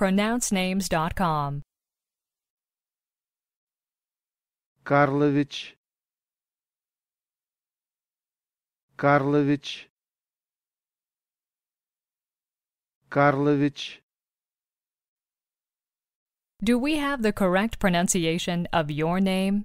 pronouncenames.com. Karlovich Karlovich Karlovich Do we have the correct pronunciation of your name?